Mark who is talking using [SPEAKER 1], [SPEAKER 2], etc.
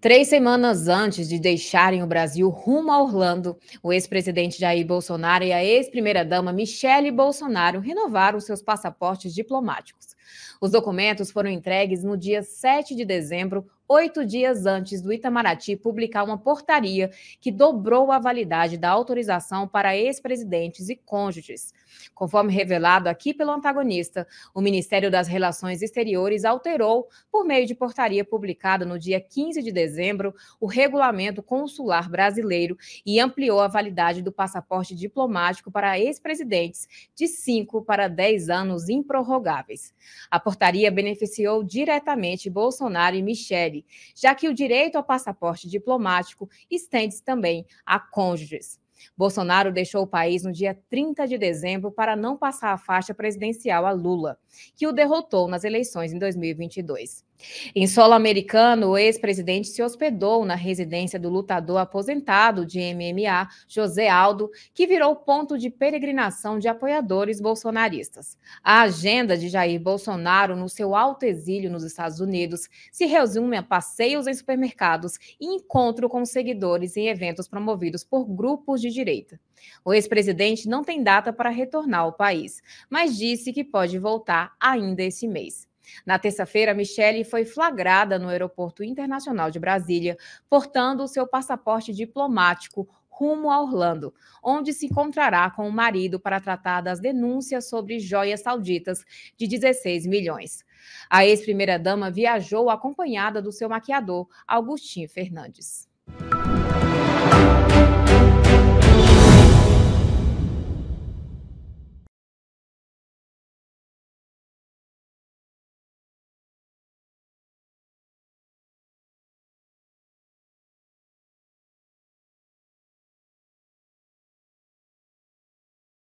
[SPEAKER 1] Três semanas antes de deixarem o Brasil rumo a Orlando, o ex-presidente Jair Bolsonaro e a ex-primeira-dama Michele Bolsonaro renovaram seus passaportes diplomáticos. Os documentos foram entregues no dia 7 de dezembro oito dias antes do Itamaraty publicar uma portaria que dobrou a validade da autorização para ex-presidentes e cônjuges. Conforme revelado aqui pelo antagonista, o Ministério das Relações Exteriores alterou, por meio de portaria publicada no dia 15 de dezembro, o regulamento consular brasileiro e ampliou a validade do passaporte diplomático para ex-presidentes de 5 para 10 anos improrrogáveis. A portaria beneficiou diretamente Bolsonaro e Michele já que o direito ao passaporte diplomático estende-se também a cônjuges. Bolsonaro deixou o país no dia 30 de dezembro para não passar a faixa presidencial a Lula, que o derrotou nas eleições em 2022. Em solo americano, o ex-presidente se hospedou na residência do lutador aposentado de MMA, José Aldo, que virou ponto de peregrinação de apoiadores bolsonaristas. A agenda de Jair Bolsonaro no seu alto exílio nos Estados Unidos se resume a passeios em supermercados e encontro com seguidores em eventos promovidos por grupos de direita. O ex-presidente não tem data para retornar ao país, mas disse que pode voltar ainda esse mês. Na terça-feira, Michele foi flagrada no Aeroporto Internacional de Brasília, portando o seu passaporte diplomático rumo a Orlando, onde se encontrará com o marido para tratar das denúncias sobre joias sauditas de 16 milhões. A ex-primeira-dama viajou acompanhada do seu maquiador, Agustin Fernandes.